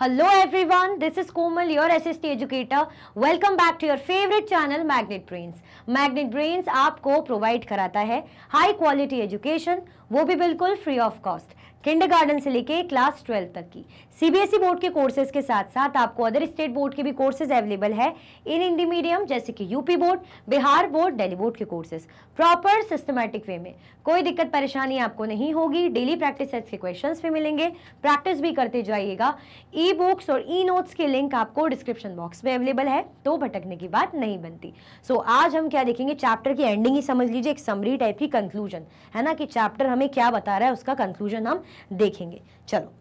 Hello everyone this is Komal your SST educator welcome back to your favourite channel magnet brains magnet brains आपको provide कराता है high quality education वो भी बिल्कुल free of cost kindergarten से लेके class twelve तक की सीबीएसई बोर्ड e के कोर्सेज के साथ साथ आपको अदर स्टेट बोर्ड के भी कोर्सेज अवेलेबल है इन इंडी मीडियम जैसे कि UP board Bihar board Delhi board के कोर्सेज प्रॉपर सिस्टमैटिक वे में कोई दिक्कत परेशानी आपको नहीं होगी डेली प्रैक्टिस सेट्स के क्वेश्चंस भी मिलेंगे प्रैक्टिस भी करते जाइएगा ई बुक्स और ई नोट्स के लिंक आपको डिस्क्रिप्शन बॉक्स में अवेलेबल है तो भटकने की बात नहीं बनती सो so, आज हम क्या देखेंगे चैप्टर की एंडिंग ही समझ लीजिए एक समरी टाइप की कंक्लूजन है ना कि चैप्टर हमें क्या बता रहा है उसका कंक्लूजन हम देखेंगे चलो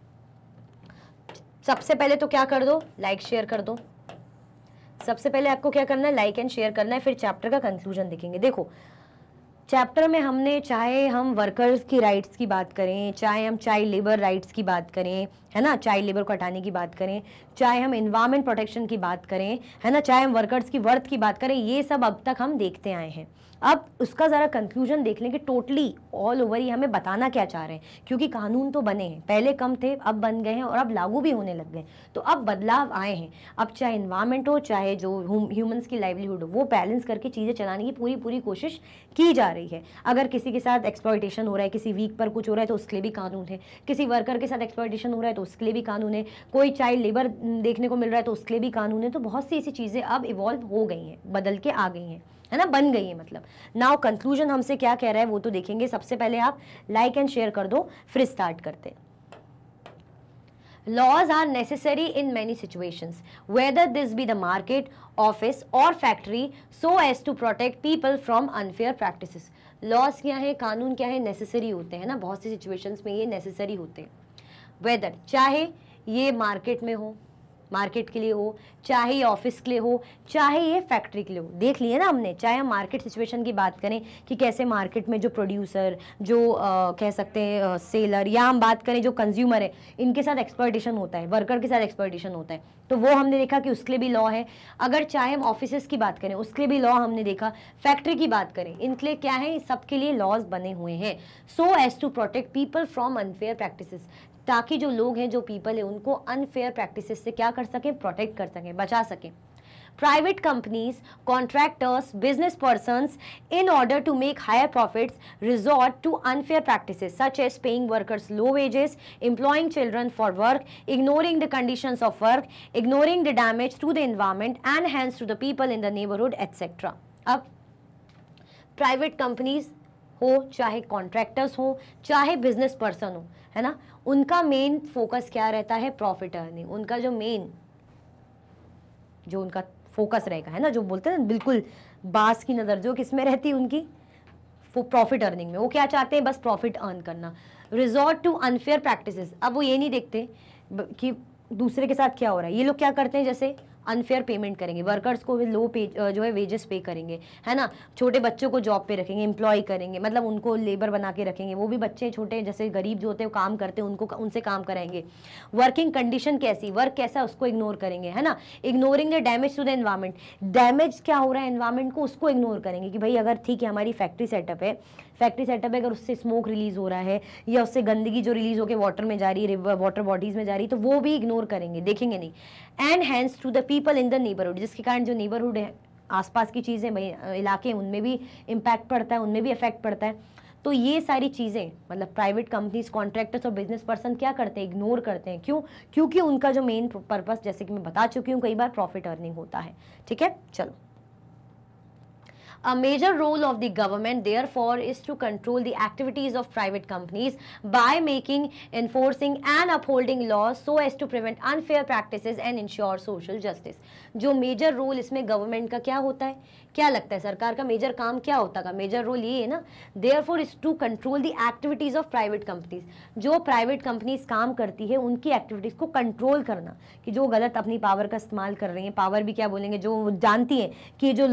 सबसे पहले तो क्या कर दो लाइक like, शेयर कर दो सबसे पहले आपको क्या करना है लाइक एंड शेयर करना है फिर चैप्टर का कंक्लूजन देखेंगे देखो चैप्टर में हमने चाहे हम वर्कर्स की राइट्स की बात करें चाहे हम चाइल्ड लेबर राइट्स की बात करें है ना चाइल्ड लेबर को हटाने की बात करें चाहे हम इन्वायरमेंट प्रोटेक्शन की बात करें है ना चाहे हम वर्कर्स की वर्थ की बात करें ये सब अब तक हम देखते आए हैं अब उसका ज़रा कंक्लूजन देख लें कि टोटली ऑल ओवर ये हमें बताना क्या चाह रहे हैं क्योंकि कानून तो बने हैं पहले कम थे अब बन गए हैं और अब लागू भी होने लग गए तो अब बदलाव आए हैं अब चाहे इन्वायरमेंट हो चाहे जो ह्यूमंस की लाइवलीहुड हो वो बैलेंस करके चीज़ें चलाने की पूरी पूरी कोशिश की जा रही है अगर किसी के साथ एक्सप्लॉयटेशन हो रहा है किसी वीक पर कुछ हो रहा है तो उसके लिए भी कानून है किसी वर्कर के साथ एक्सप्लॉयटेशन हो रहा है तो उसके लिए भी कानून है कोई चाइल्ड लेबर देखने को मिल रहा है तो उसके लिए भी कानून है तो बहुत सी ऐसी चीज़ें अब इवॉल्व हो गई हैं बदल के आ गई हैं है ना बन गई है मतलब नाउ कंक्लूजन हमसे क्या कह रहा है वो तो देखेंगे सबसे पहले आप लाइक एंड शेयर कर दो फिर स्टार्ट करते laws are necessary in many situations whether this be the market office और factory so as to protect people from unfair practice laws क्या है कानून क्या है नेसेसरी होते हैं ना बहुत सी सिचुएशन में ये नेसेसरी होते हैं वेदर चाहे ये मार्केट में हो मार्केट के लिए हो चाहे ये ऑफिस के लिए हो चाहे ये फैक्ट्री के लिए हो देख लिए ना हमने चाहे हम मार्केट सिचुएशन की बात करें कि कैसे मार्केट में जो प्रोड्यूसर जो आ, कह सकते हैं सेलर या हम बात करें जो कंज्यूमर है इनके साथ एक्सपर्टेशन होता है वर्कर के साथ एक्सपर्टेशन होता है तो वो हमने देखा कि उसके लिए भी लॉ है अगर चाहे हम ऑफिस की बात करें उसके लिए भी लॉ हमने देखा फैक्ट्री की बात करें इनके लिए क्या है सबके लिए लॉज बने हुए हैं so as to protect people from unfair practice ताकि जो लोग हैं जो पीपल हैं उनको अनफेयर प्रैक्टिस से क्या कर सकें प्रोटेक्ट कर सकें बचा सकें private companies contractors business persons in order to make higher profit resort to unfair practice such as paying workers low wages employing children for work ignoring the condition of work ignoring the damage to the environment and hands to the people in the neighbourhood etcetera अब private companies हो चाहे contractors हो चाहे business person हो है ना उनका main focus क्या रहता है प्रॉफिट अर्निंग उनका जो मेन जो उनका फोकस रहेगा है ना जो बोलते हैं ना बिल्कुल बास की नज़र जो किसमें रहती है उनकी प्रॉफिट अर्निंग में वो क्या चाहते हैं बस प्रॉफिट अर्न करना रिजॉर्ट टू अनफेयर प्रैक्टिस अब वो ये नहीं देखते कि दूसरे के साथ क्या हो रहा है ये लोग क्या करते हैं जैसे अनफेयर पेमेंट करेंगे वर्कर्स को लो पे जो है वेजेस पे करेंगे है ना छोटे बच्चों को जॉब पे रखेंगे एम्प्लॉय करेंगे मतलब उनको लेबर बना के रखेंगे वो भी बच्चे छोटे जैसे गरीब जो होते हैं काम करते हैं उनको उनसे काम कराएंगे वर्किंग कंडीशन कैसी वर्क कैसा उसको इग्नोर करेंगे है ना ignoring the damage to the environment damage क्या हो रहा है इन्वायरमेंट को उसको इग्नोर करेंगे कि भाई अगर ठीक है हमारी फैक्ट्री सेटअप है फैक्ट्री सेटअप है अगर उससे स्मोक रिलीज़ हो रहा है या उससे गंदगी जो रिलीज़ होकर वाटर में जा रही है वाटर बॉडीज़ में जा रही है तो वो भी इग्नोर करेंगे देखेंगे नहीं and hands to the people in the neighbourhood जिसके कारण जो नेबरहुड है आसपास की चीज़ें भाई इलाके हैं उनमें भी इम्पैक्ट पड़ता है उनमें भी इफेक्ट पड़ता है तो ये सारी चीज़ें मतलब प्राइवेट कंपनीज कॉन्ट्रैक्टर्स और बिजनेस पर्सन क्या करते हैं इग्नोर करते हैं क्यों क्योंकि उनका जो मेन पर्पस जैसे कि मैं बता चुकी हूँ कई बार प्रॉफिट अर्निंग होता है ठीक है चलो A major role of the government, therefore, is to control the activities of private companies by making, enforcing and upholding laws so as to prevent unfair practices and ensure social justice. jo major role isme government ka kya hota hai क्या लगता है सरकार का major काम क्या होता का major role ये है ना therefore is to control the activities of private companies जो प्राइवेट कंपनीज काम करती है उनकी एक्टिविटीज़ को कंट्रोल करना कि जो गलत अपनी पावर का इस्तेमाल कर रही हैं पावर भी क्या बोलेंगे जो जानती हैं कि जो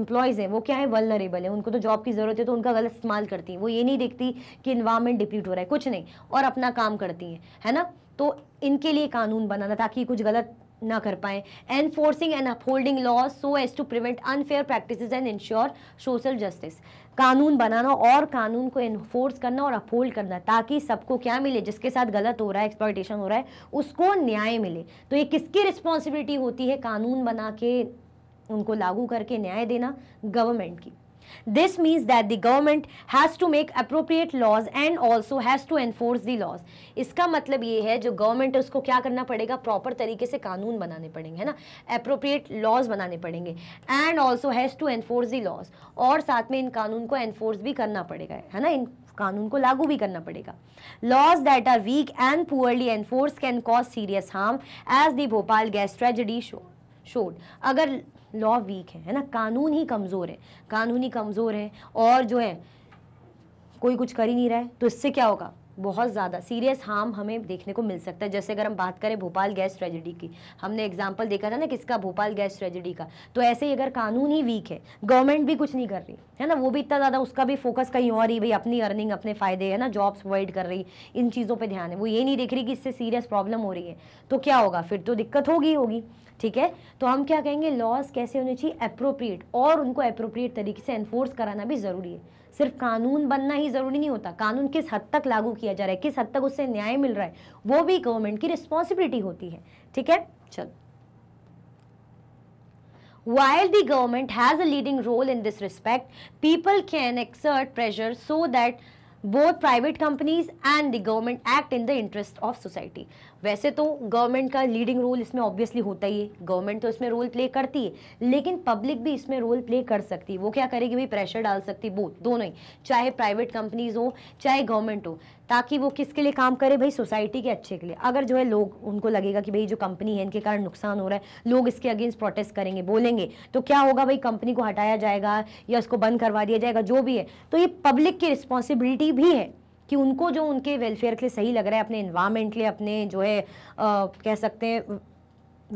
एम्प्लॉयज़ हैं वो क्या है वलनरेबल है उनको तो जॉब की ज़रूरत है तो उनका गलत इस्तेमाल करती हैं वो ये नहीं देखती कि इन्वायरमेंट डिप्यूट हो रहा है कुछ नहीं और अपना काम करती हैं है ना तो इनके लिए कानून बनाना ताकि कुछ गलत ना कर पाएँ enforcing and upholding laws so as to prevent unfair practice and ensure social justice कानून बनाना और कानून को इन्फोर्स करना और अपहोल्ड करना ताकि सबको क्या मिले जिसके साथ गलत हो रहा है एक्सप्लॉयटेशन हो रहा है उसको न्याय मिले तो ये किसकी रिस्पॉन्सिबिलिटी होती है कानून बना के उनको लागू करके न्याय देना गवर्नमेंट की this means that the government has to make appropriate laws and also has to enforce the laws इसका मतलब ये है जो गवर्नमेंट है उसको क्या करना पड़ेगा प्रॉपर तरीके से कानून बनाने पड़ेंगे है ना अप्रोप्रिएट लॉज बनाने पड़ेंगे and also has to enforce the laws और साथ में इन कानून को एनफोर्स भी करना पड़ेगा है ना इन कानून को लागू भी करना पड़ेगा laws that are weak and poorly enforce can cause serious harm as the Bhopal gas tragedy show showed अगर लॉ वीक है है ना कानून ही कमज़ोर है कानून ही कमज़ोर है और जो है कोई कुछ कर ही नहीं रहा है तो इससे क्या होगा बहुत ज़्यादा सीरियस हार्म हमें देखने को मिल सकता है जैसे अगर हम बात करें भोपाल गैस ट्रेजिडी की हमने एग्जाम्पल देखा था ना किसका भोपाल गैस ट्रेजिडी का तो ऐसे ही अगर कानून ही वीक है गवर्नमेंट भी कुछ नहीं कर रही है ना वो भी इतना ज़्यादा उसका भी फोकस कहीं और ही भाई अपनी अर्निंग अपने फ़ायदे है ना जॉब्स प्रोवाइड कर रही इन चीज़ों पर ध्यान है वो ये नहीं देख रही कि इससे सीरियस प्रॉब्लम हो रही है तो क्या होगा फिर तो दिक्कत होगी होगी ठीक है तो हम क्या कहेंगे लॉज कैसे होने चाहिए अप्रोप्रिएट और उनको अप्रोप्रिएट तरीके से एनफोर्स कराना भी ज़रूरी है सिर्फ कानून बनना ही ज़रूरी नहीं होता कानून किस हद तक लागू किया जा रहा है किस हद तक उससे न्याय मिल रहा है वो भी गवर्नमेंट की रिस्पॉन्सिबिलिटी होती है ठीक है चलो While the government has a leading role in this respect, people can exert pressure so that both private companies and the government act in the interest of society. वैसे तो गवर्नमेंट का leading role इसमें obviously होता ही है government तो इसमें role play करती है लेकिन पब्लिक भी इसमें रोल प्ले कर सकती है वो क्या करेगी भाई प्रेशर डाल सकती बोथ दोनों ही चाहे प्राइवेट कंपनीज हो चाहे गवर्नमेंट हो ताकि वो किसके लिए काम करे भाई सोसाइटी के अच्छे के लिए अगर जो है लोग उनको लगेगा कि भाई जो कंपनी है इनके कारण नुकसान हो रहा है लोग इसके अगेंस्ट प्रोटेस्ट करेंगे बोलेंगे तो क्या होगा भाई कंपनी को हटाया जाएगा या उसको बंद करवा दिया जाएगा जो भी है तो ये पब्लिक की रिस्पॉन्सिबिलिटी भी है कि उनको जो उनके वेलफेयर के लिए सही लग रहा है अपने इन्वामेंट के लिए अपने जो है आ, कह सकते हैं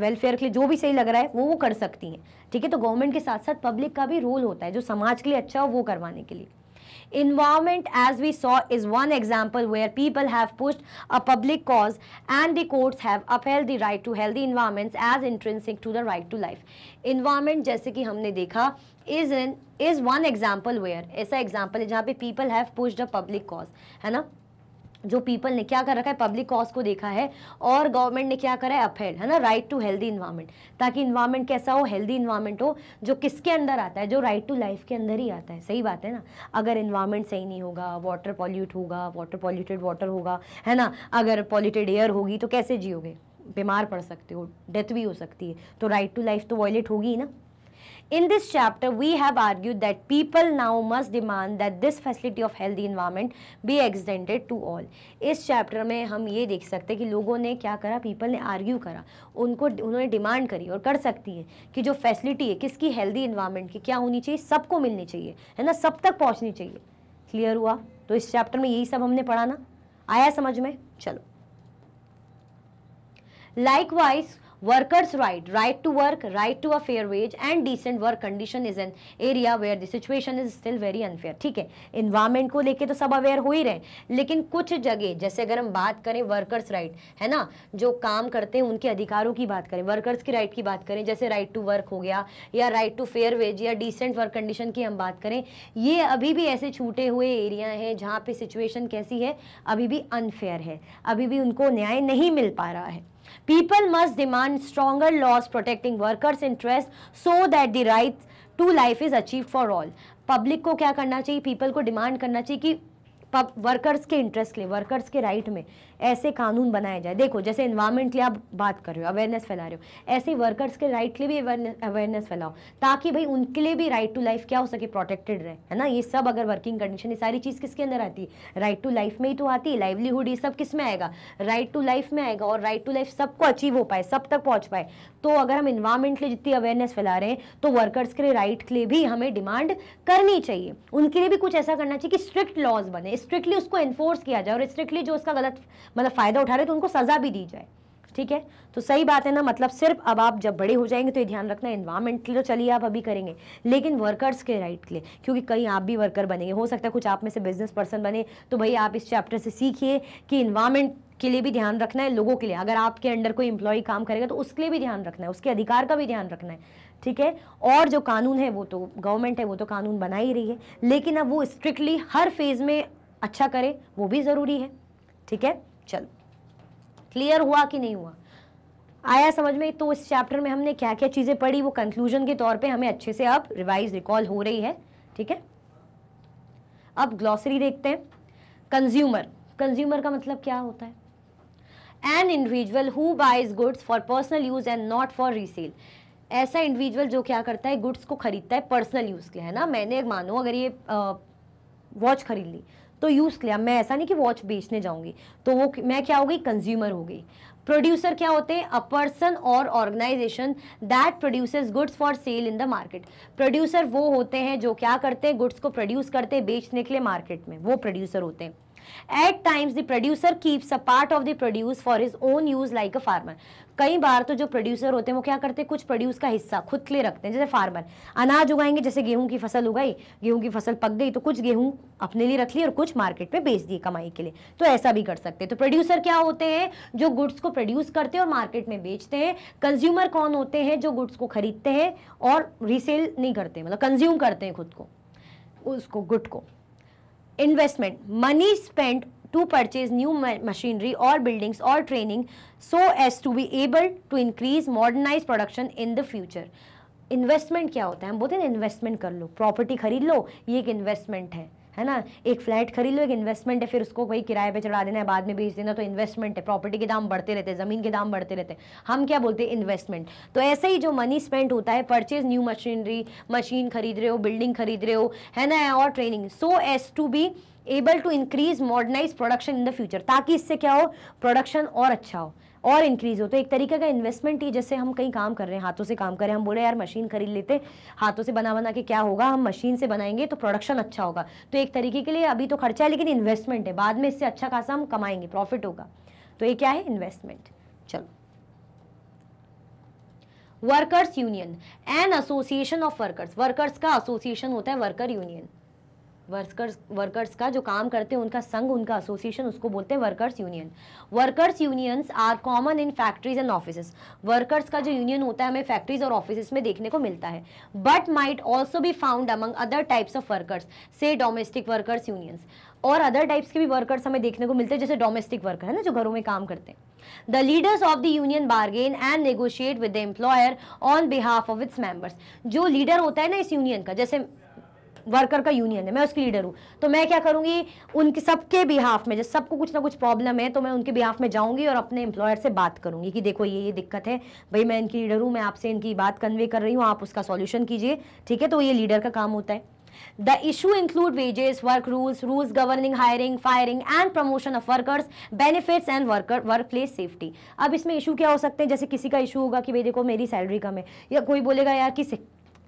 वेलफेयर के लिए जो भी सही लग रहा है वो वो कर सकती हैं ठीक है तो गवर्नमेंट के साथ साथ पब्लिक का भी रोल होता है जो समाज के लिए अच्छा हो वो करवाने के लिए Environment, as we saw, is one example where people have pushed a public cause and the courts have upheld the right to healthy environments as intrinsic to the right to life. Environment, जैसे कि हमने देखा is an is one example where ऐसा example है जहाँ पे people have pushed a public cause है ना जो पीपल ने क्या कर रखा है पब्लिक कॉज को देखा है और गवर्नमेंट ने क्या करा है अपहेल है ना राइट टू हेल्दी इन्वायरमेंट ताकि इन्वायरमेंट कैसा हो हेल्दी इन्वायरमेंट हो जो किसके अंदर आता है जो राइट टू लाइफ के अंदर ही आता है सही बात है ना अगर इन्वायरमेंट सही नहीं होगा वाटर पॉल्यूट होगा वाटर पॉल्यूटेड वाटर होगा है ना अगर पॉल्यूटेड एयर होगी तो कैसे जियोगे बीमार पड़ सकते हो डेथ भी हो सकती है तो राइट टू लाइफ तो वॉयलेट होगी ना In this chapter, we have argued that people now must demand that this facility of healthy environment be extended to all. इस chapter में हम ये देख सकते हैं कि लोगों ने क्या करा people ने argue करा उनको उन्होंने demand करी और कर सकती है कि जो facility है किसकी healthy environment की क्या होनी चाहिए सबको मिलनी चाहिए है ना सब तक पहुँचनी चाहिए clear हुआ तो इस chapter में यही सब हमने पढ़ा ना आया समझ में चलो Likewise, workers right right to work right to a fair wage and decent work condition is an area where the situation is still very unfair ठीक है इन्वायरमेंट को लेके तो सब अवेयर हो ही रहे लेकिन कुछ जगह जैसे अगर हम बात करें वर्कर्स राइट है ना जो काम करते हैं उनके अधिकारों की बात करें वर्कर्स की राइट की बात करें जैसे राइट टू वर्क हो गया या राइट टू फेयर वेज या डिसेंट वर्क कंडीशन की हम बात करें ये अभी भी ऐसे छूटे हुए एरिया हैं जहाँ पे सिचुएशन कैसी है अभी भी अनफेयर है अभी भी उनको न्याय नहीं मिल पा रहा है People must demand stronger laws protecting workers' interest so that the right to life is achieved for all. public ko kya karna chahiye people ko demand karna chahiye ki workers के इंटरेस्ट के लिए workers के right में ऐसे कानून बनाए जाए देखो जैसे इन्वायरमेंट लिए आप बात कर रहे हो अवेयरनेस फैला रहे हो ऐसे वर्कर्स के राइट के लिए भी अवेयरनेस फैलाओ ताकि भाई उनके लिए भी राइट टू लाइफ क्या हो सके प्रोटेक्टेड रहे है ना ये सब अगर वर्किंग कंडीशन ये सारी चीज़ किसके अंदर आती है राइट टू लाइफ में ही तो आती है लाइवलीहुड ये सब किस में आएगा राइट टू लाइफ में आएगा और राइट टू लाइफ सबको अचीव हो पाए सब तक पहुँच पाए तो अगर हम इन्वायरमेंट के लिए जितनी अवेयरनेस फैला रहे हैं तो वर्कर्स के लिए राइट के लिए भी हमें डिमांड करनी चाहिए उनके लिए भी कुछ ऐसा करना चाहिए कि स्ट्रिक्ट लॉज बने स्ट्रिक्टली उसको एनफोर्स किया जाए और स्ट्रिक्टली जो उसका गलत मतलब फ़ायदा उठा रहे तो उनको सज़ा भी दी जाए ठीक है तो सही बात है ना मतलब सिर्फ अब आप जब बड़े हो जाएंगे तो ये ध्यान रखना इन्वायरमेंट के लिए चलिए आप अभी करेंगे लेकिन वर्कर्स के राइट के लिए क्योंकि कहीं आप भी वर्कर बनेंगे हो सकता है कुछ आप में से बिजनेस पर्सन बने तो भाई आप इस चैप्टर से सीखिए कि इन्वायरमेंट के लिए भी ध्यान रखना है लोगों के लिए अगर आपके अंडर कोई इंप्लॉई काम करेगा तो उसके लिए भी ध्यान रखना है उसके अधिकार का भी ध्यान रखना है ठीक है और जो कानून है वो तो गवर्नमेंट है वो तो कानून बना ही रही है लेकिन अब वो स्ट्रिक्टली हर फेज़ में अच्छा करे वो भी ज़रूरी है ठीक है चलो क्लियर हुआ कि नहीं हुआ आया समझ में तो इस चैप्टर में हमने क्या क्या चीज़ें पढ़ी वो कंक्लूजन के तौर पे हमें अच्छे से अब रिवाइज रिकॉल हो रही है ठीक है अब ग्लॉसरी देखते हैं कंज्यूमर कंज्यूमर का मतलब क्या होता है an individual who buys goods for personal use and not for resale ऐसा इंडिविजुअल जो क्या करता है गुड्स को खरीदता है पर्सनल यूज़ के है ना मैंने मानो अगर ये वॉच खरीद ली तो यूज़ किया मैं ऐसा नहीं कि वॉच बेचने जाऊंगी तो वो मैं क्या हो गई कंज्यूमर हो गई प्रोड्यूसर क्या होते हैं अ पर्सन और organisation that produces goods for sale in the market producer वो होते हैं जो क्या करते हैं गुड्स को प्रोड्यूस करते हैं बेचने के लिए मार्केट में वो प्रोड्यूसर होते हैं at times the producer keeps a part of the produce for his own use like a farmer कई बार तो जो प्रोड्यूसर होते हैं वो क्या करते हैं कुछ प्रोड्यूस का हिस्सा खुद के लिए रखते हैं जैसे फार्मर अनाज उगाएंगे जैसे गेहूं की फसल उगाई गेहूं की फसल पक गई तो कुछ गेहूं अपने लिए रख लिए और कुछ मार्केट में बेच दिए कमाई के लिए तो ऐसा भी कर सकते हैं तो प्रोड्यूसर क्या होते हैं जो गुड्स को प्रोड्यूस करते हैं और मार्केट में बेचते हैं कंज्यूमर कौन होते हैं जो गुड्स को खरीदते हैं और रीसेल नहीं करते मतलब कंज्यूम करते हैं खुद को उसको गुड को investment money spend to purchase new machinery और बिल्डिंग्स और training so as to be able to increase modernise production in the future investment क्या होता है हम बोलते हैं इन्वेस्टमेंट कर लो प्रॉपर्टी खरीद लो ये एक इन्वेस्टमेंट है है ना एक फ्लैट खरीद लो एक इन्वेस्टमेंट है फिर उसको कोई किराए पे चढ़ा देना है बाद में बेच देना तो इन्वेस्टमेंट है प्रॉपर्टी के दाम बढ़ते रहते हैं ज़मीन के दाम बढ़ते रहते हैं हम क्या बोलते हैं इन्वेस्टमेंट तो ऐसे ही जो मनी स्पेंड होता है परचेज न्यू मशीनरी मशीन खरीद रहे हो बिल्डिंग खरीद रहे हो है ना और training so as to be able to increase modernise production in the future ताकि इससे क्या हो प्रोडक्शन और अच्छा हो और इंक्रीज हो तो एक तरीके का इन्वेस्टमेंट ही जैसे हम कहीं काम कर रहे हैं हाथों से काम कर रहे हैं हम बोले यार मशीन खरीद लेते हाथों से बना बना के क्या होगा हम मशीन से बनाएंगे तो प्रोडक्शन अच्छा होगा तो एक तरीके के लिए अभी तो खर्चा है लेकिन इन्वेस्टमेंट है बाद में इससे अच्छा खासा हम कमाएंगे प्रॉफिट होगा तो ये क्या है इन्वेस्टमेंट चलो workers union an association of workers workers का एसोसिएशन होता है वर्कर यूनियन वर्कर्स वर्कर्स का जो काम करते हैं उनका संघ उनका एसोसिएशन उसको बोलते हैं workers union workers unions are common in factories and office workers का जो यूनियन होता है हमें फैक्ट्रीज और ऑफिस में देखने को मिलता है but might also be found among other types of workers से डोमेस्टिक वर्कर्स यूनियंस और अदर टाइप्स के भी वर्कर्स हमें देखने को मिलते हैं जैसे डोमेस्टिक वर्कर है ना जो घरों में काम करते हैं the leaders of the union bargain and negotiate with the employer on behalf of its members जो लीडर होता है ना इस यूनियन का जैसे वर्कर का यूनियन है मैं उसकी लीडर हूँ तो मैं क्या करूँगी उनके सबके बिहाफ में जब सबको कुछ ना कुछ प्रॉब्लम है तो मैं उनके बिहाफ में जाऊँगी और अपने एम्प्लॉयर से बात करूँगी कि देखो ये ये दिक्कत है भाई मैं इनकी लीडर हूँ मैं आपसे इनकी बात कन्वे कर रही हूँ आप उसका सॉल्यूशन कीजिए ठीक है तो ये लीडर का काम होता है issue include wages work rules rules governing hiring firing and promotion of workers benefits and worker work place safety अब इसमें इशू क्या हो सकते हैं जैसे किसी का इशू होगा कि भाई देखो मेरी सैलरी कम है या कोई बोलेगा यार कि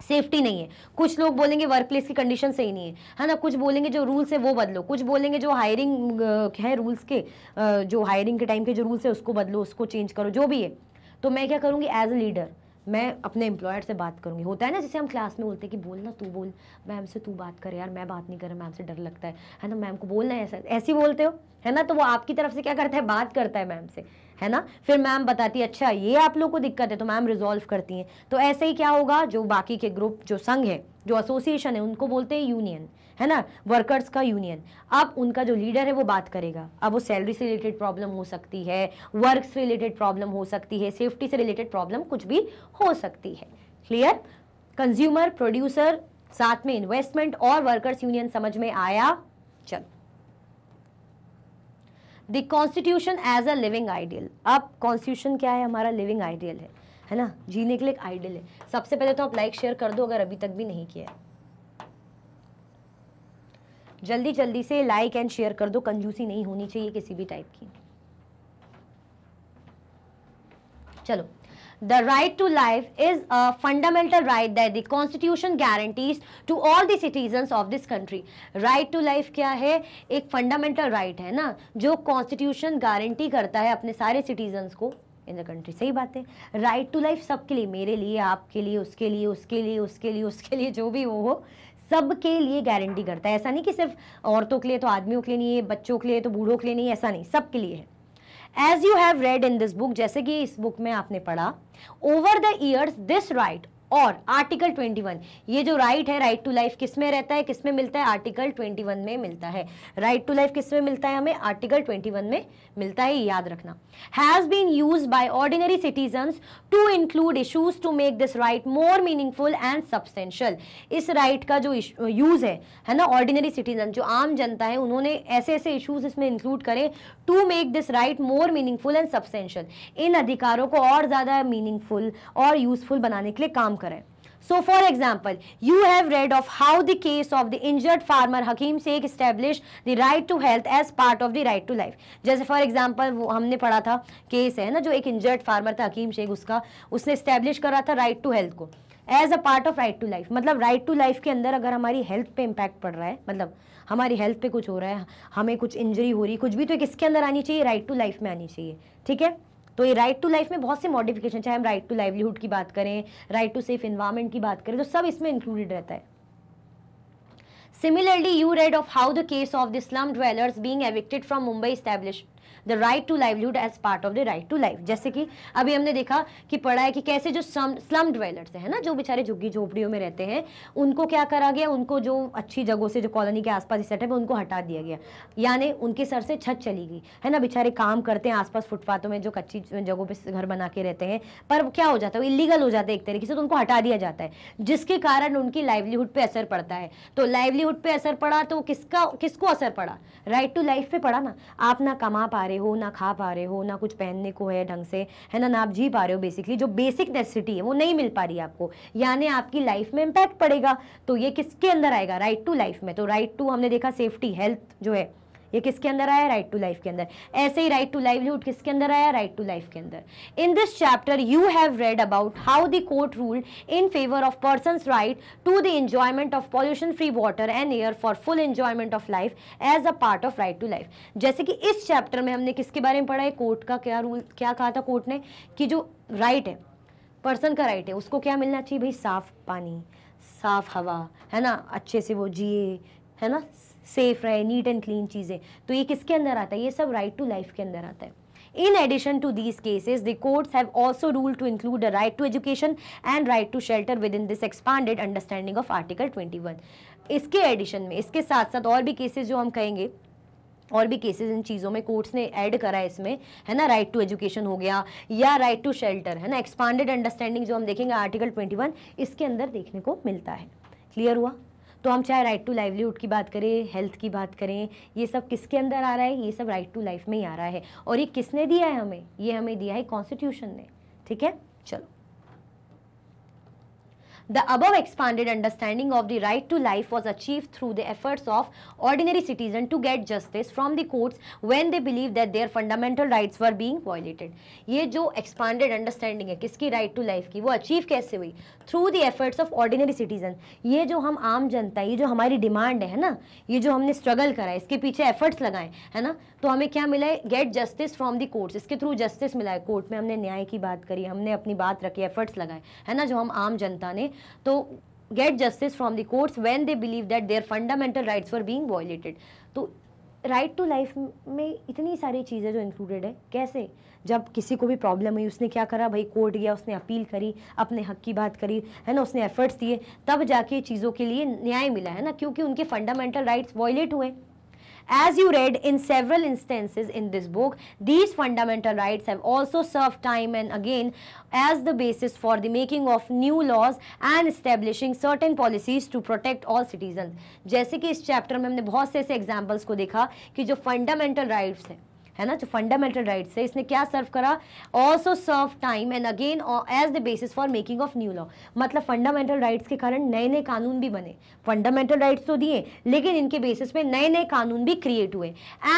सेफ्टी नहीं है कुछ लोग बोलेंगे वर्क प्लेस की कंडीशन सही नहीं है है ना कुछ बोलेंगे जो रूल्स है वो बदलो कुछ बोलेंगे जो हायरिंग है रूल्स के जो हायरिंग के टाइम के जो रूल्स है उसको बदलो उसको चेंज करो जो भी है तो मैं क्या करूँगी एज अ लीडर मैं अपने एम्प्लॉयर से बात करूँगी होता है ना जैसे हम क्लास में बोलते हैं कि बोल ना तू बोल मैम से तू बात करे यार मैं बात नहीं कर मैम से डर लगता है है ना मैम को बोलना है ऐसा ऐसे ही बोलते हो है ना तो वो आपकी तरफ से क्या करता है बात करता है मैम से है ना फिर मैम बताती है अच्छा ये आप लोग को दिक्कत है तो मैम रिजॉल्व करती हैं तो ऐसे ही क्या होगा जो बाकी के ग्रुप जो संघ है जो एसोसिएशन है उनको बोलते हैं यूनियन है ना वर्कर्स का यूनियन अब उनका जो लीडर है वो बात करेगा अब वो सैलरी से रिलेटेड प्रॉब्लम हो सकती है वर्क से रिलेटेड प्रॉब्लम हो सकती है सेफ्टी से रिलेटेड प्रॉब्लम कुछ भी हो सकती है क्लियर कंज्यूमर प्रोड्यूसर साथ में इन्वेस्टमेंट और वर्कर्स यूनियन समझ में आया चलो the constitution as a living ideal अब कॉन्स्टिट्यूशन क्या है हमारा लिविंग आइडियल है है ना जीने के लिए एक आइडियल है सबसे पहले तो आप लाइक शेयर कर दो अगर अभी तक भी नहीं किया है जल्दी जल्दी से लाइक एंड शेयर कर दो कंजूसी नहीं होनी चाहिए किसी भी टाइप की चलो the right to life is a fundamental right that the constitution guarantees to all the citizen of this country right to life क्या है एक फंडामेंटल राइट right है ना जो कॉन्स्टिट्यूशन गारंटी करता है अपने सारे सिटीजन्स को इन द कंट्री सही बात है राइट टू लाइफ सबके लिए मेरे लिए आपके लिए उसके लिए उसके लिए उसके लिए उसके लिए जो भी वो हो सबके लिए गारंटी करता है ऐसा नहीं कि सिर्फ औरतों के लिए तो आदमियों के लिए नहीं है बच्चों के लिए तो बूढ़ों के लिए नहीं ऐसा नहीं सबके लिए है as you have read in this book जैसे कि इस बुक में आपने पढ़ा over the years this right और आर्टिकल 21 ये जो राइट है राइट टू लाइफ किस में रहता है किस में मिलता है आर्टिकल 21 में मिलता है राइट टू लाइफ किस में मिलता है हमें आर्टिकल 21 में मिलता है याद रखना has been use by ordinary citizen to include issues to make this right more meaningful and substantial इस राइट right का जो यूज़ है है ना ऑर्डिनरी सिटीजन जो आम जनता है उन्होंने ऐसे ऐसे इशूज इसमें इंक्लूड करें to make this right more meaningful and substantial इन अधिकारों को और ज़्यादा मीनिंगफुल और यूजफुल बनाने के लिए काम करें so for example you have read of how the case of the injured farmer Hakim Sheikh establish the right to health as part of the right to life जैसे फॉर एग्जाम्पल वो हमने पढ़ा था केस है ना जो एक इंजर्ड फार्मर था हकीम शेख उसका उसने स्टैब्लिश करा था राइट टू हेल्थ को as a part of right to life मतलब राइट टू लाइफ के अंदर अगर हमारी हेल्थ पे इम्पैक्ट पड़ रहा है मतलब हमारी हेल्थ पे कुछ हो रहा है हमें कुछ इंजरी हो रही कुछ भी तो एक इसके अंदर आनी चाहिए राइट टू लाइफ में आनी चाहिए ठीक है तो ये राइट टू लाइफ में बहुत से मॉडिफिकेशन चाहे हम राइट टू लाइवलीहुड की बात करें राइट टू सेफ इन्वायरमेंट की बात करें तो सब इसमें इंक्लूडेड रहता है similarly you read of how the case of the slum dwellers being evicted from Mumbai establishment the right to livelihood as part of the right to life जैसे कि अभी हमने देखा कि पढ़ा है कि कैसे जो स्लम डिवेलर्स है ना जो बेचारे झुग्गी झोपड़ियों में रहते हैं उनको क्या करा गया उनको जो अच्छी जगहों से जो कॉलोनी के आसपास पास सेटअप है उनको हटा दिया गया यानी उनके सर से छत चली गई है ना बेचारे काम करते हैं आसपास फुटपाथों में जो कच्ची जगहों पर घर बना के रहते हैं पर क्या हो जाता है इलीगल हो जाता है एक तरीके से तो उनको हटा दिया जाता है जिसके कारण उनकी लाइवलीहुड पर असर पड़ता है तो लाइवलीहुड पर असर पड़ा तो किसका किसको असर पड़ा राइट टू लाइफ पे पड़ा ना आप ना कमा पा रहे हो ना खा पा रहे हो ना कुछ पहनने को है ढंग से है ना ना आप जी पा रहे हो बेसिकली जो बेसिक नेसेसिटी है वो नहीं मिल पा रही आपको यानी आपकी लाइफ में इम्पैक्ट पड़ेगा तो ये किसके अंदर आएगा राइट टू लाइफ में तो राइट टू हमने देखा सेफ्टी हेल्थ जो है ये किसके अंदर आया राइट टू लाइफ के अंदर ऐसे ही राइट टू लाइवलीहुड किसके अंदर आया राइट टू लाइफ के अंदर in this chapter you have read about how the court rule in favour of person right to the enjoyment of pollution free water and air for full enjoyment of life as a part of right to life जैसे कि इस chapter में हमने किसके बारे में पढ़ा है कोर्ट का क्या रूल क्या कहा था कोर्ट ने कि जो राइट है पर्सन का राइट है उसको क्या मिलना चाहिए भाई साफ पानी साफ हवा है ना अच्छे से वो जिए है ना सेफ रहे नीट एंड क्लीन चीज़ें तो ये किसके अंदर आता है ये सब राइट टू लाइफ के अंदर आता है in to these cases the courts have also rule to include the right to education and right to shelter within this expanded understanding of article twenty one इसके addition में इसके साथ साथ और भी केसेज जो हम कहेंगे और भी केसेस इन चीज़ों में कोर्ट्स ने ऐड करा है इसमें है ना राइट टू एजुकेशन हो गया या राइट टू शेल्टर है ना एक्सपांडेड अंडरस्टैंडिंग जो हम देखेंगे आर्टिकल 21 इसके अंदर देखने को मिलता है क्लियर हुआ तो हम चाहे राइट टू लाइवलीहुड की बात करें हेल्थ की बात करें ये सब किसके अंदर आ रहा है ये सब राइट टू लाइफ में ही आ रहा है और ये किसने दिया है हमें ये हमें दिया है कॉन्स्टिट्यूशन ने ठीक है चलो The above expanded understanding of the right to life was achieved through the efforts of ordinary citizen to get justice from the courts when they believe that their fundamental rights were being violated. ye jo expanded understanding hai kiski right to life ki wo achieve kaise hui Through the efforts of ordinary citizens. ये जो हम आम ye jo hamari demand hai na ye jo humne struggle kara hai iske piche efforts lagaye hai na तो हमें क्या मिला है get justice from the courts इसके थ्रू जस्टिस मिला है कोर्ट में हमने न्याय की बात करी हमने अपनी बात रखी एफर्ट्स लगाए है ना जो हम आम जनता ने तो get justice from the courts when they believe that their fundamental rights for being violated तो राइट टू लाइफ में इतनी सारी चीज़ें जो इंक्लूडेड है कैसे जब किसी को भी प्रॉब्लम हुई उसने क्या करा भाई कोर्ट गया उसने अपील करी अपने हक की बात करी है ना उसने एफर्ट्स दिए तब जाके चीज़ों के लिए न्याय मिला है ना क्योंकि उनके फंडामेंटल राइट्स वॉयलेट हुए As you read in several instances in this book, these fundamental rights have also served time and again as the basis for the making of new laws and establishing certain policies to protect all citizens. jaise ki is chapter mein humne bahut se aise examples ko dekha ki jo fundamental rights हैं है ना जो fundamental rights है इसने क्या serve करा also serve time and again as the basis for making of new law मतलब fundamental rights के कारण नए नए कानून भी बने फंडामेंटल राइट्स तो दिए लेकिन इनके बेसिस पे नए नए कानून भी क्रिएट हुए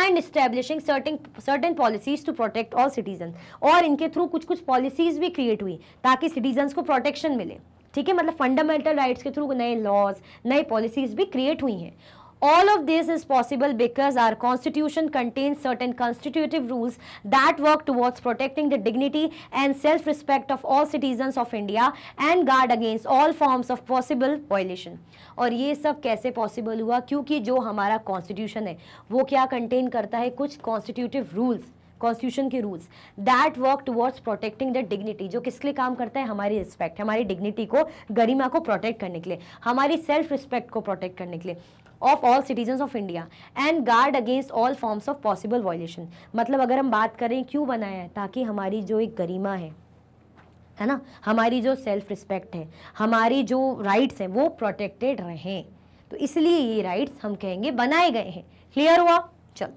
and establishing certain certain policies to protect all citizen और इनके थ्रू कुछ कुछ पॉलिसीज भी क्रिएट हुई ताकि सिटीजन्स को प्रोटेक्शन मिले ठीक है मतलब फंडामेंटल राइट्स के थ्रू नए लॉज नए पॉलिसीज भी क्रिएट हुई हैं All of this is possible because our constitution contains certain constitutive rules that work towards protecting the dignity and self-respect of all citizens of India and guard against all forms of possible violation. और ये सब कैसे possible हुआ क्योंकि जो हमारा constitution है वो क्या कंटेन करता है कुछ कॉन्स्टिट्यूटिव रूल्स कॉन्स्टिट्यूशन के rules that work towards protecting the dignity जो किसके लिए काम करता है हमारी रिस्पेक्ट हमारी डिग्निटी को गरिमा को प्रोटेक्ट करने के लिए हमारी सेल्फ रिस्पेक्ट को प्रोटेक्ट करने के लिए of all citizen of India and guard against all forms of possible violation मतलब अगर हम बात करें क्यों बनाया है ताकि हमारी जो एक गरिमा है है ना हमारी जो सेल्फ रिस्पेक्ट है हमारी जो राइट्स हैं वो प्रोटेक्टेड रहें तो इसलिए ये राइट्स हम कहेंगे बनाए गए हैं क्लियर हुआ चलो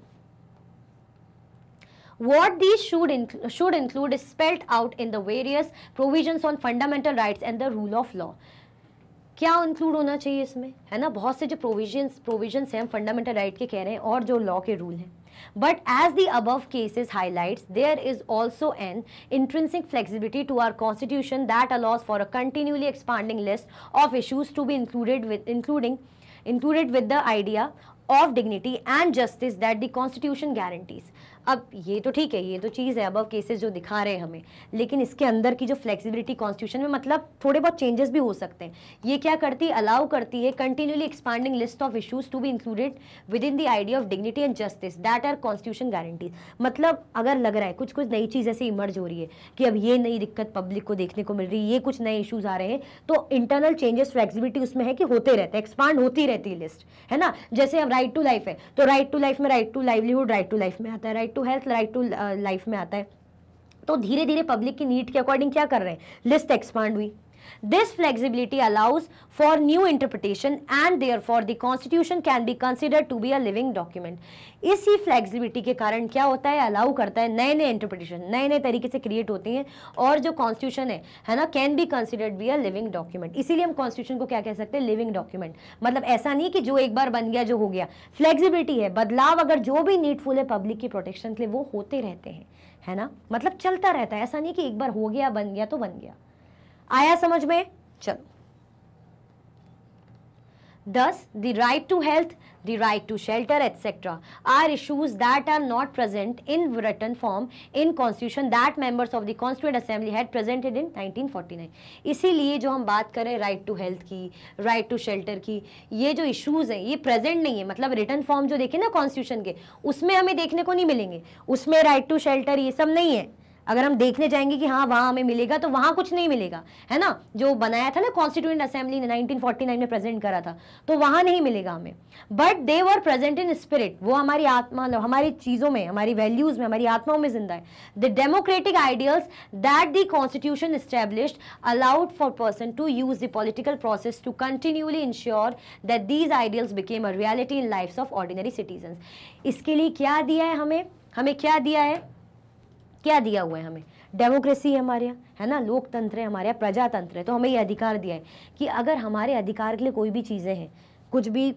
what they should should include spelt out in the various provision on fundamental on and the rule of law क्या इंक्लूड होना चाहिए इसमें है ना बहुत से जो प्रोविजन प्रोविजंस हैं हम फंडामेंटल राइट के कह रहे हैं और जो लॉ के रूल हैं but as the above cases highlight there is also an interesting flexibility to our constitution that allows for a continuously expanding list of issues to be included including included with the idea of dignity and justice that the constitution guarantees अब ये तो ठीक है ये तो चीज़ है अब cases जो दिखा रहे हैं हमें लेकिन इसके अंदर की जो फ्लेक्सिबिलिटी कॉन्स्टिट्यूशन में मतलब थोड़े बहुत चेंजेस भी हो सकते हैं ये क्या करती है अलाउ करती है continuously expanding list of issues to be included within the idea of dignity and justice that our constitution guarantees मतलब अगर लग रहा है कुछ कुछ नई चीज़ ऐसे इमर्ज हो रही है कि अब ये नई दिक्कत पब्लिक को देखने को मिल रही है ये कुछ नए इशूज़ आ रहे हैं तो इंटरनल चेंजेस फ्लेक्सिबिलिटी उसमें है कि होते रहते हैं एक्सपांड होती रहती है लिस्ट है ना जैसे अब राइट टू लाइफ है तो राइट टू लाइफ में right to livelihood right to life में आता है right right to health right to life में आता है तो धीरे धीरे पब्लिक की नीड के अकॉर्डिंग क्या कर रहे हैं लिस्ट एक्सपांड हुई this flexibility allows for new interpretation and therefore the constitution can be considered to be a living document इसी फ्लेक्सिबिलिटी के कारण क्या होता है अलाउ करता है नए नए इंटरप्रिटेशन नए नए तरीके से क्रिएट होती हैं और जो कॉन्स्टिट्यूशन है है ना can be considered be a living document इसीलिए हम कॉन्स्टिट्यूशन को क्या कह सकते हैं लिविंग डॉक्यूमेंट मतलब ऐसा नहीं कि जो एक बार बन गया जो हो गया फ्लेक्सिबिलिटी है बदलाव अगर जो भी नीडफुल है पब्लिक की प्रोटेक्शन के लिए वो होते रहते हैं है ना मतलब चलता रहता है ऐसा नहीं कि एक बार हो गया बन गया तो बन गया आया समझ में चलो thus the right to health the right to shelter etcetera are issues that are not present in written form in constitution that members of the constituent assembly had presented in 1949. इसीलिए जो हम बात करें राइट टू हेल्थ की right to shelter की ये जो issues हैं ये प्रेजेंट नहीं है मतलब रिटर्न फॉर्म जो देखे ना कॉन्स्टिट्यूशन के उसमें हमें देखने को नहीं मिलेंगे उसमें राइट टू शेल्टर ये सब नहीं है अगर हम देखने जाएंगे कि हाँ वहाँ हमें मिलेगा तो वहाँ कुछ नहीं मिलेगा है ना जो बनाया था ना कॉन्स्टिट्यूंट असेंबली ने 1949 में प्रेजेंट करा था तो वहाँ नहीं मिलेगा हमें but they were present in spirit वो हमारी आत्मा मतलब हमारी चीज़ों में हमारी वैल्यूज़ में हमारी आत्माओं में जिंदा है the democratic ideals that the constitution establish allowed for person to use the political process to continuously ensure that these ideals became a reality in life of ordinary citizen इसके लिए क्या दिया है हमें हमें क्या दिया है क्या दिया हुआ है हमें डेमोक्रेसी है हमारे यहाँ है ना लोकतंत्र है हमारे यहाँ प्रजातंत्र है तो हमें ये अधिकार दिया है कि अगर हमारे अधिकार के लिए कोई भी चीज़ें हैं कुछ भी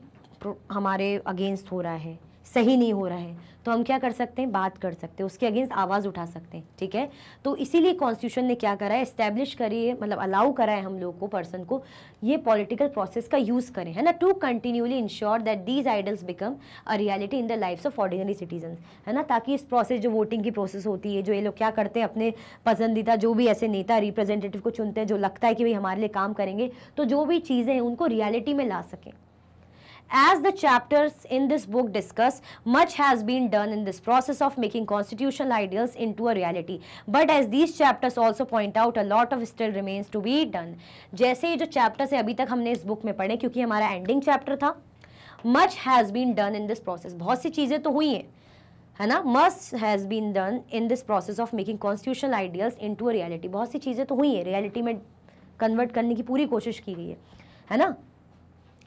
हमारे अगेंस्ट हो रहा है सही नहीं हो रहा है तो हम क्या कर सकते हैं बात कर सकते हैं उसके अगेंस्ट आवाज़ उठा सकते हैं ठीक है तो इसीलिए कॉन्स्टिट्यूशन ने क्या करा है इस्टेब्लिश करी है मतलब अलाउ करा है हम लोग को पर्सन को ये पॉलिटिकल प्रोसेस का यूज़ करें है ना to continuously ensure that these ideals become a reality in the life of ordinary citizen है ना ताकि इस प्रोसेस जो वोटिंग की प्रोसेस होती है जो ये लोग क्या करते हैं अपने पसंदीदा जो भी ऐसे नेता रिप्रेजेंटेटिव को चुनते हैं जो लगता है कि भाई हमारे लिए काम करेंगे तो जो भी चीज़ें हैं उनको रियलिटी में ला सकें As the chapters in this book discuss, much has been done in this process of making constitutional ideals into a reality. But as these chapters also point out, a lot of still remains to be done. jaise ye jo chapters hai abhi tak humne is book mein padhe kyunki hamara ending chapter tha much has been done in this process bahut si cheeze to hui hain है ना must has been done in this process of making constitutional ideas into a reality बहुत सी चीज़ें तो हुई हैं reality में convert करने की पूरी कोशिश की गई है है ना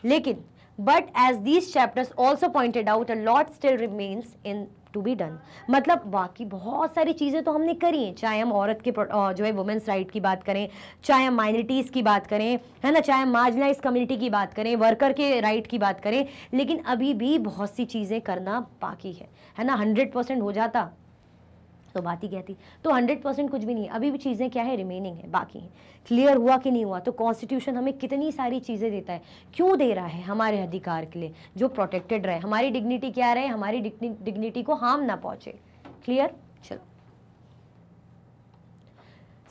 लेकिन but as these chapters also pointed out a lot still remains in to be done मतलब बाकी बहुत सारी चीज़ें तो हमने करी हैं चाहे हम औरत के जो है वुमेंस राइट की बात करें चाहे हम माइनॉरिटीज़ की बात करें है ना चाहे हम मार्जिनाइज कम्युनिटी की बात करें वर्कर के राइट की बात करें लेकिन अभी भी बहुत सी चीज़ें करना बाकी है है ना हंड्रेड परसेंट हो जाता तो बात ही कहती तो हंड्रेड परसेंट कुछ भी नहीं है अभी भी चीज़ें क्या है रिमेनिंग है बाकी हैं क्लियर हुआ कि नहीं हुआ तो कॉन्स्टिट्यूशन हमें कितनी सारी चीज़ें देता है क्यों दे रहा है हमारे अधिकार के लिए जो प्रोटेक्टेड रहे हमारी डिग्निटी क्या रहे हमारी डिग्निटी को हार्म ना पहुँचे clear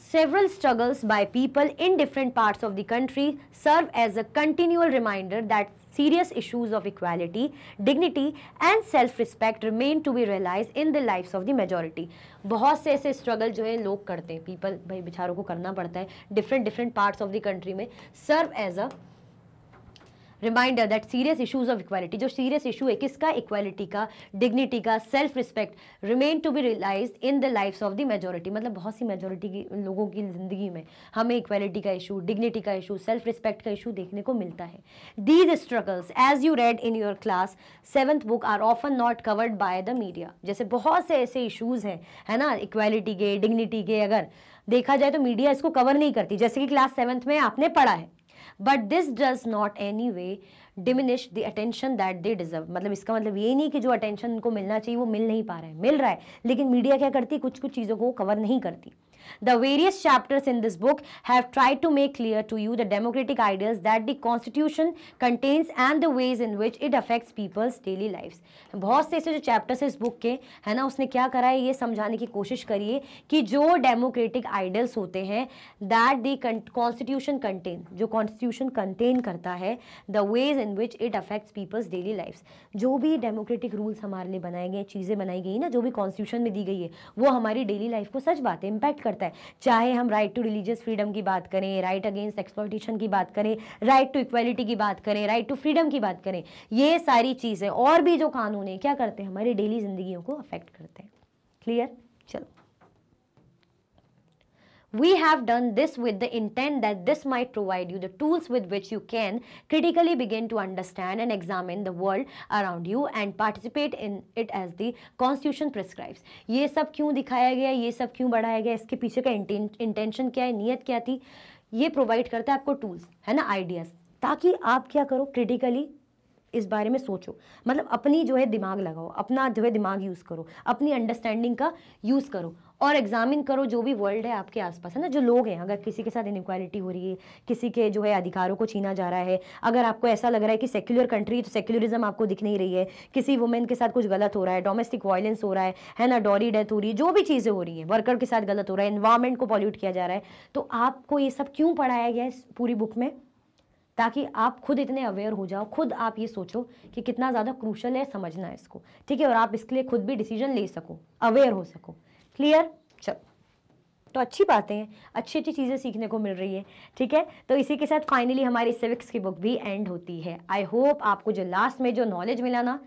several struggles by people in different parts of the country serve as a continual reminder that serious issues of equality, dignity and self-respect remain to be realized in the lives of the majority. बहुत से ऐसे struggle जो है लोग करते हैं people भाई बेचारों को करना पड़ता है different different parts of the country में serve as a reminder that serious issues of equality जो सीरियस इशू है किसका इक्वालिटी का डिग्निटी का self respect remain to be realize in the life of the majority मतलब बहुत सी majority की लोगों की ज़िंदगी में हमें इक्वालिटी का इशू डिग्निटी का इशू सेल्फ रिस्पेक्ट का इशू देखने को मिलता है these struggles as you read in your class seventh book are often not covered by the media जैसे बहुत से ऐसे इशूज़ हैं है ना इक्वालिटी के डिग्निटी के अगर देखा जाए तो मीडिया इसको कवर नहीं करती जैसे कि क्लास सेवंथ में आपने पढ़ा है but this does not any way diminish the attention that they deserve मतलब इसका मतलब ये नहीं कि जो अटेंशन उनको मिलना चाहिए वो मिल नहीं पा रहा है मिल रहा है लेकिन मीडिया क्या करती है कुछ कुछ चीज़ों को कवर नहीं करती The various chapters in this book have tried to make clear to you the democratic ideas that the constitution contains and the ways in which it affects people's daily lives. बहुत से ऐसे जो chapters हैं इस book के है ना उसने क्या करा है ये समझाने की कोशिश करिए कि जो डेमोक्रेटिक आइडल्स होते हैं दैट दी कॉन्स्टिट्यूशन कंटेन जो कॉन्स्टिट्यूशन कंटेन करता है the ways in which it affects people's daily life जो भी डेमोक्रेटिक रूल्स हमारे लिए बनाए गए चीज़ें बनाई गई ना जो भी कॉन्स्टिट्यूशन में दी गई है वो हमारी डेली लाइफ को सच बात है इम्पैक्ट कर करता है चाहे हम राइट टू रिलीजियस फ्रीडम की बात करें राइट अगेंस्ट एक्सपोर्टेशन की बात करें राइट टू इक्वालिटी की बात करें राइट टू फ्रीडम की बात करें ये सारी चीज़ें और भी जो कानून है क्या करते हैं हमारी डेली ज़िंदगी को अफेक्ट करते हैं क्लियर चलो We have done this with the intent that this might provide you the tools with which you can critically begin to understand and examine the world around you and participate in it as the constitution prescribes. ye sab kyun dikhaya gaya ye sab kyun badhaya gaya iske piche ka intention kya hai niyat kya thi ye provide karta hai aapko tools hai na ideas taki aap kya karo critically इस बारे में सोचो मतलब अपनी जो है दिमाग लगाओ अपना जो है दिमाग यूज़ करो अपनी अंडरस्टैंडिंग का यूज़ करो और एग्जामिन करो जो भी वर्ल्ड है आपके आसपास है ना जो लोग हैं अगर किसी के साथ इनक्वालिटी हो रही है किसी के जो है अधिकारों को छीना जा रहा है अगर आपको ऐसा लग रहा है कि सेक्युलर कंट्री तो सेक्युलरिज्म आपको दिख नहीं रही है किसी वुमेन के साथ कुछ गलत हो रहा है डोमेस्टिक वायलेंस हो रहा है है ना डॉरी डेथ हो रही है जो भी चीज़ें हो रही हैं वर्कर के साथ गलत हो रहा है इन्वायरमेंट को पॉल्यूट किया जा रहा है तो आपको ये सब क्यों पढ़ाया गया इस पूरी बुक में ताकि आप खुद इतने अवेयर हो जाओ खुद आप ये सोचो कि कितना ज़्यादा क्रूशल है समझना है इसको ठीक है और आप इसके लिए खुद भी डिसीजन ले सको अवेयर हो सको क्लियर चलो तो अच्छी बातें हैं अच्छी अच्छी चीज़ें सीखने को मिल रही है ठीक है तो इसी के साथ फाइनली हमारी सिविक्स की बुक भी एंड होती है आई होप आपको जो लास्ट में जो नॉलेज मिला ना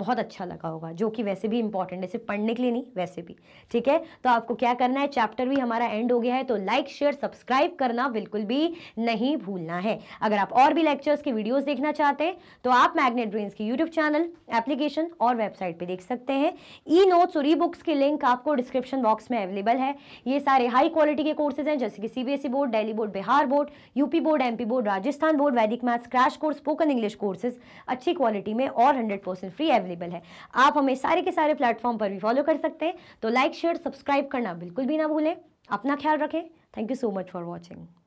बहुत अच्छा लगा होगा जो कि वैसे भी इंपॉर्टेंट है सिर्फ पढ़ने के लिए नहीं वैसे भी ठीक है तो आपको क्या करना है चैप्टर भी हमारा एंड हो गया है तो लाइक शेयर सब्सक्राइब करना बिल्कुल भी नहीं भूलना है अगर आप और भी लेक्चर्स की वीडियोस देखना चाहते हैं तो आप मैग्नेट ब्रेन्स की यूट्यूब चैनल एप्लीकेशन और वेबसाइट पर देख सकते हैं ई नोट्स और ई बुक्स के लिंक आपको डिस्क्रिप्शन बॉक्स में अवेलेबल है ये सारे हाई क्वालिटी के कोर्सेज हैं जैसे कि CBSE board Delhi board Bihar board UP board MP board Rajasthan board Vedic maths crash course spoken English courses अच्छी क्वालिटी में और हंड्रेड फ्री अवेलेबल अवेलेबल है आप हमें सारे के सारे प्लेटफॉर्म पर भी फॉलो कर सकते हैं तो लाइक शेयर सब्सक्राइब करना बिल्कुल भी ना भूलें अपना ख्याल रखें thank you so much for watching